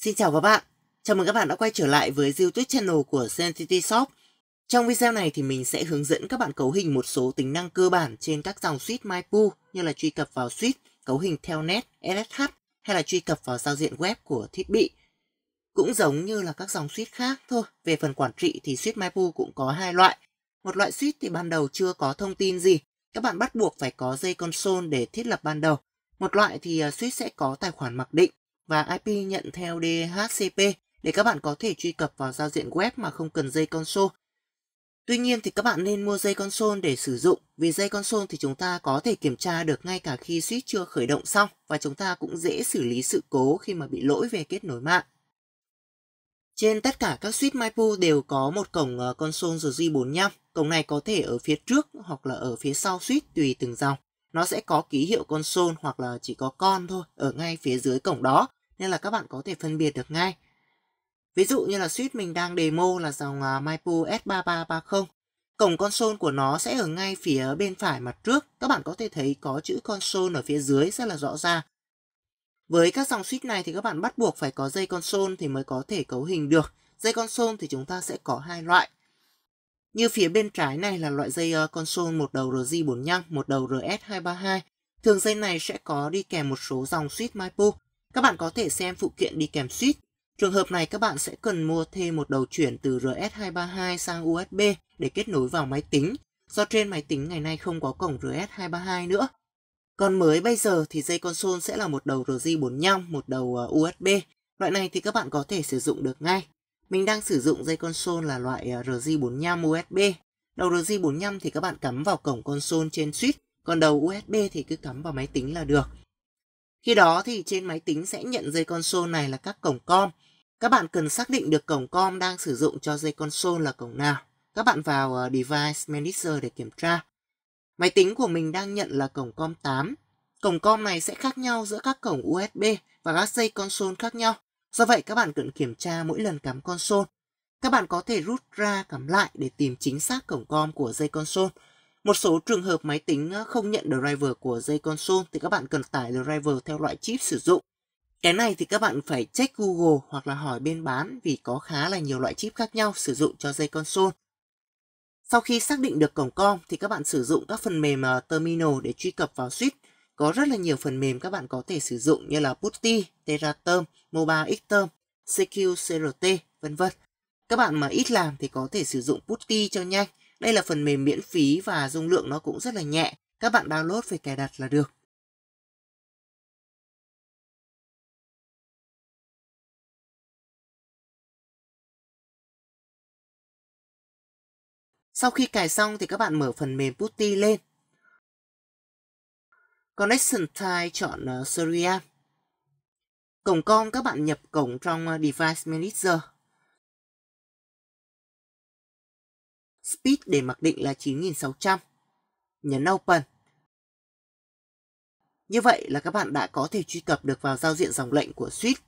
Xin chào các bạn, chào mừng các bạn đã quay trở lại với YouTube channel của Sensity Shop. Trong video này thì mình sẽ hướng dẫn các bạn cấu hình một số tính năng cơ bản trên các dòng suite MyPoo như là truy cập vào suite, cấu hình theo net, SSH hay là truy cập vào giao diện web của thiết bị. Cũng giống như là các dòng suite khác thôi, về phần quản trị thì suite MyPoo cũng có hai loại. Một loại suite thì ban đầu chưa có thông tin gì, các bạn bắt buộc phải có dây console để thiết lập ban đầu. Một loại thì à, suite sẽ có tài khoản mặc định và IP nhận theo DHCP để các bạn có thể truy cập vào giao diện web mà không cần dây console. Tuy nhiên thì các bạn nên mua dây console để sử dụng vì dây console thì chúng ta có thể kiểm tra được ngay cả khi switch chưa khởi động xong và chúng ta cũng dễ xử lý sự cố khi mà bị lỗi về kết nối mạng. Trên tất cả các switch Maipu đều có một cổng ờ, console rj 45 Cổng này có thể ở phía trước hoặc là ở phía sau switch tùy từng dòng. Nó sẽ có ký hiệu console hoặc là chỉ có con thôi ở ngay phía dưới cổng đó nên là các bạn có thể phân biệt được ngay. Ví dụ như là suite mình đang demo là dòng uh, Maipo S3330. Cổng console của nó sẽ ở ngay phía bên phải mặt trước. Các bạn có thể thấy có chữ console ở phía dưới rất là rõ ràng. Với các dòng switch này thì các bạn bắt buộc phải có dây console thì mới có thể cấu hình được. Dây console thì chúng ta sẽ có hai loại. Như phía bên trái này là loại dây ờ, console một đầu RJ45, một đầu RS232. Thường dây này sẽ có đi kèm một số dòng switch Maipo. Các bạn có thể xem phụ kiện đi kèm switch. Trường hợp này các bạn sẽ cần mua thêm một đầu chuyển từ RS232 sang USB để kết nối vào máy tính, do trên máy tính ngày nay không có cổng RS232 nữa. Còn mới bây giờ thì dây console sẽ là một đầu RJ45, một đầu ờ, USB. Loại này thì các bạn có thể sử dụng được ngay. Mình đang sử dụng dây console là loại ờ, RJ45 USB. Đầu RJ45 thì các bạn cắm vào cổng console trên switch, còn đầu USB thì cứ cắm vào máy tính là được. Khi đó thì trên máy tính sẽ nhận dây console này là các cổng com. Các bạn cần xác định được cổng com đang sử dụng cho dây console là cổng nào. Các bạn vào ờ, Device Manager để kiểm tra. Máy tính của mình đang nhận là cổng com 8. Cổng com này sẽ khác nhau giữa các cổng USB và các dây console khác nhau. Do vậy các bạn cần kiểm tra mỗi lần cắm console. Các bạn có thể rút ra cắm lại để tìm chính xác cổng com của dây console một số trường hợp máy tính ờ, không nhận driver của dây console thì các bạn cần tải driver theo loại chip sử dụng. Cái này thì các bạn phải check Google hoặc là hỏi bên bán vì có khá là nhiều loại chip khác nhau sử dụng cho dây console. Sau khi xác định được cổng com thì các bạn sử dụng các phần mềm ờ, terminal để truy cập vào switch. Có rất là nhiều phần mềm các bạn có thể sử dụng như là Putty, Teraterm, MobileXterm, CQCRT, vân vân. Các bạn mà ít làm thì có thể sử dụng Putty cho nhanh đây là phần mềm miễn phí và dung lượng nó cũng rất là nhẹ, các bạn download về cài đặt là được. Sau khi cài xong thì các bạn mở phần mềm Putty lên. Connection Type chọn ờ, Serial. Cổng con các bạn nhập cổng trong ờ, Device Manager. Speed để mặc định là 9600. Nhấn Open. Như vậy là các bạn đã có thể truy cập được vào giao diện dòng lệnh của Switch.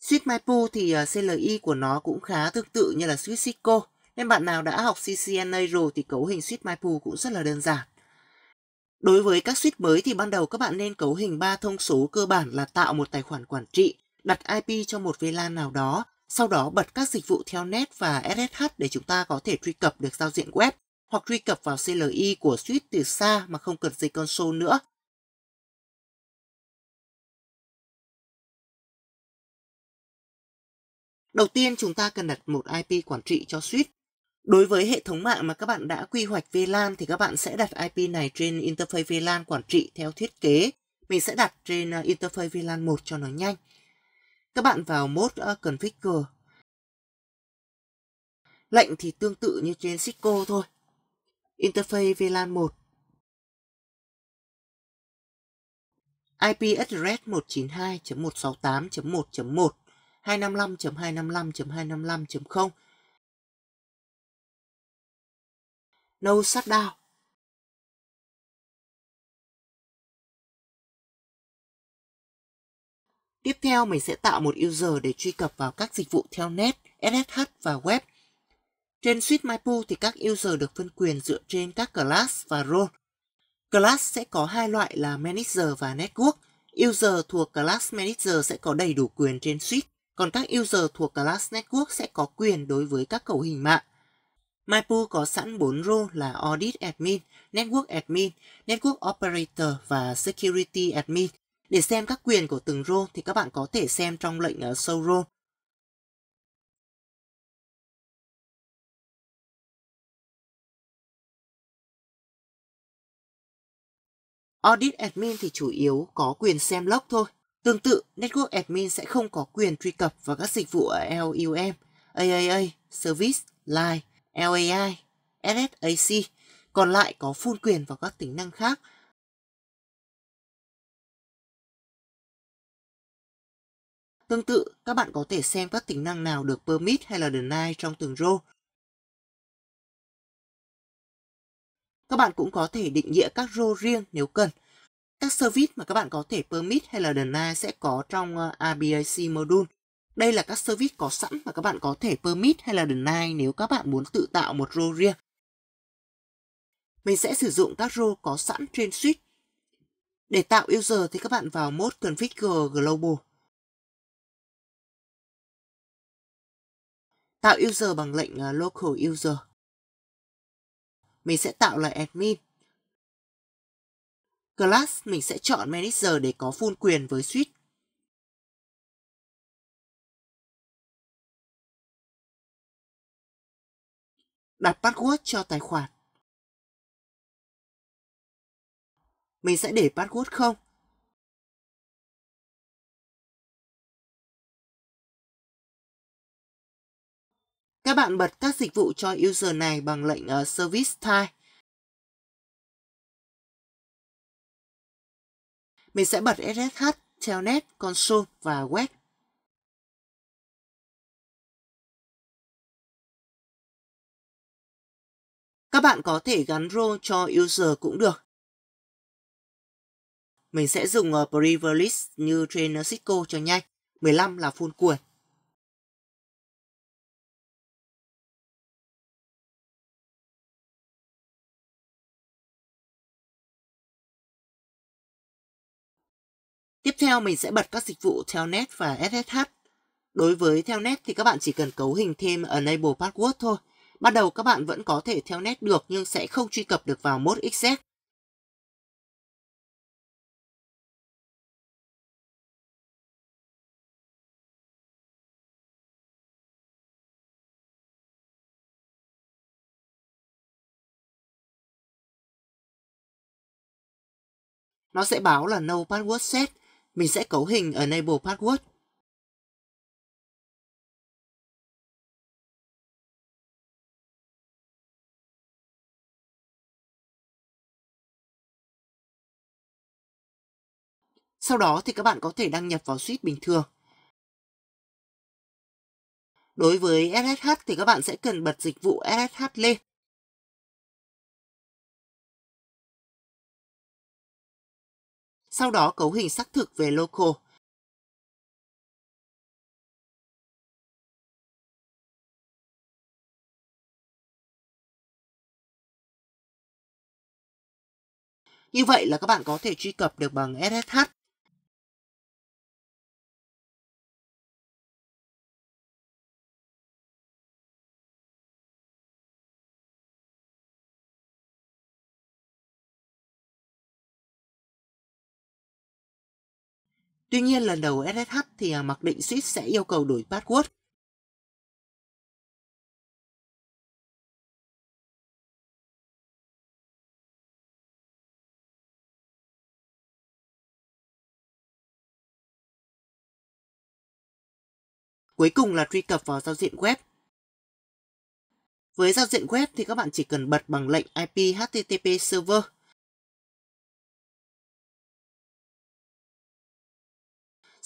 Switch MyPU thì à, CLI của nó cũng khá tương tự như là Switch Cisco, nên bạn nào đã học CCNA rồi thì cấu hình Switch MyPU cũng rất là đơn giản. Đối với các Switch mới thì ban đầu các bạn nên cấu hình 3 thông số cơ bản là tạo một tài khoản quản trị, đặt IP cho một VLAN nào đó, sau đó bật các dịch vụ theo net và SSH để chúng ta có thể truy cập được giao diện web hoặc truy cập vào CLI của suite từ xa mà không cần dây console nữa. Đầu tiên chúng ta cần đặt một IP quản trị cho suite. Đối với hệ thống mạng mà các bạn đã quy hoạch VLAN thì các bạn sẽ đặt IP này trên interface VLAN quản trị theo thiết kế. Mình sẽ đặt trên ờ, interface VLAN 1 cho nó nhanh. Các bạn vào mode ờ, Configure. Lệnh thì tương tự như trên Cisco thôi. Interface VLAN 1. IP address 192.168.1.1 255.255.255.0 No shutdown Tiếp theo, mình sẽ tạo một user để truy cập vào các dịch vụ theo net, SSH và web. Trên Suite MyPool thì các user được phân quyền dựa trên các class và role. Class sẽ có hai loại là Manager và Network. User thuộc class Manager sẽ có đầy đủ quyền trên Suite, còn các user thuộc class Network sẽ có quyền đối với các cầu hình mạng. MyPool có sẵn 4 role là Audit Admin, Network Admin, Network Operator và Security Admin để xem các quyền của từng role thì các bạn có thể xem trong lệnh ờ, show role. Audit admin thì chủ yếu có quyền xem log thôi. Tương tự, Network admin sẽ không có quyền truy cập vào các dịch vụ ở LUM, AAA, Service, line LAI, SSAC. Còn lại có full quyền vào các tính năng khác – Tương tự, các bạn có thể xem các tính năng nào được permit hay là deny trong từng row. Các bạn cũng có thể định nghĩa các row riêng nếu cần. Các service mà các bạn có thể permit hay là deny sẽ có trong RBAC ờ, module. Đây là các service có sẵn mà các bạn có thể permit hay là deny nếu các bạn muốn tự tạo một row riêng. Mình sẽ sử dụng các row có sẵn trên switch Để tạo user thì các bạn vào mode Configure Global. Tạo user bằng lệnh à, local user. Mình sẽ tạo là admin. Class mình sẽ chọn manager để có full quyền với switch Đặt password cho tài khoản. Mình sẽ để password không. Các bạn bật các dịch vụ cho user này bằng lệnh uh, Service Type. Mình sẽ bật SSH, Telnet, Console và Web. Các bạn có thể gắn role cho user cũng được. Mình sẽ dùng ờ, privilege như trên Cisco cho nhanh. 15 là full quyền Tiếp theo mình sẽ bật các dịch vụ Telnet và SSH. Đối với Telnet thì các bạn chỉ cần cấu hình thêm Enable Password thôi. bắt đầu các bạn vẫn có thể Telnet được nhưng sẽ không truy cập được vào mode exec. Nó sẽ báo là No Password Set mình sẽ cấu hình ở enable password. Sau đó thì các bạn có thể đăng nhập vào suite bình thường. Đối với SSH thì các bạn sẽ cần bật dịch vụ SSH lên. sau đó cấu hình xác thực về local. Như vậy là các bạn có thể truy cập được bằng SSH Tuy nhiên lần đầu SSH thì à, mặc định suite sẽ yêu cầu đổi password Cuối cùng là truy cập vào giao diện web. Với giao diện web thì các bạn chỉ cần bật bằng lệnh IP HTTP Server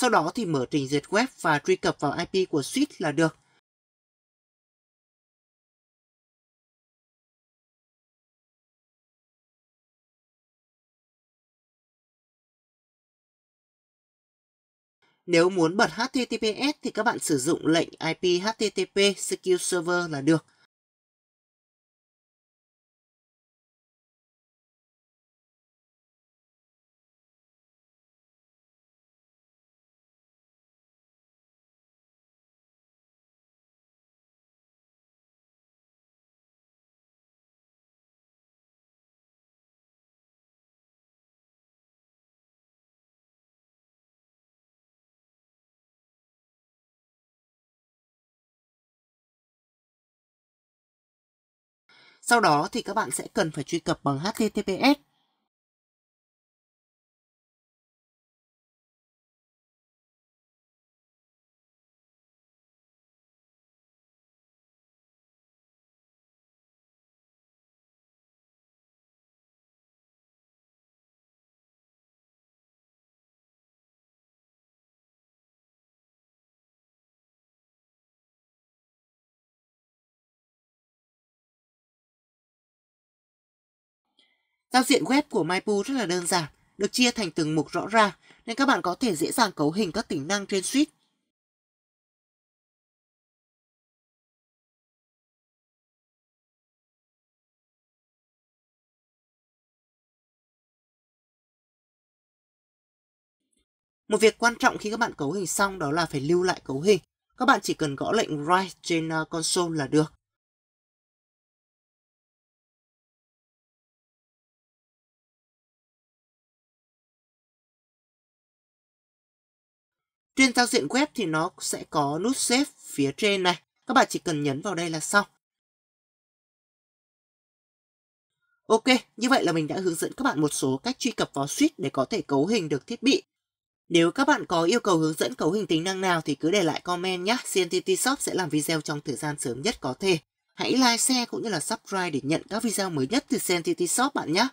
Sau đó thì mở trình duyệt web và truy cập vào IP của switch là được. Nếu muốn bật HTTPS thì các bạn sử dụng lệnh IP HTTP Secure Server là được. Sau đó thì các bạn sẽ cần phải truy cập bằng HTTPS Giao diện web của Maipu rất là đơn giản, được chia thành từng mục rõ ràng nên các bạn có thể dễ dàng cấu hình các tính năng trên suite. Một việc quan trọng khi các bạn cấu hình xong đó là phải lưu lại cấu hình. Các bạn chỉ cần gõ lệnh Write trên ờ, console là được. Trên giao diện web thì nó sẽ có nút Save phía trên này. Các bạn chỉ cần nhấn vào đây là xong. Ok, như vậy là mình đã hướng dẫn các bạn một số cách truy cập vào Switch để có thể cấu hình được thiết bị. Nếu các bạn có yêu cầu hướng dẫn cấu hình tính năng nào thì cứ để lại comment nhé. CNTT Shop sẽ làm video trong thời gian sớm nhất có thể. Hãy like, share cũng như là subscribe để nhận các video mới nhất từ CNTT Shop bạn nhé.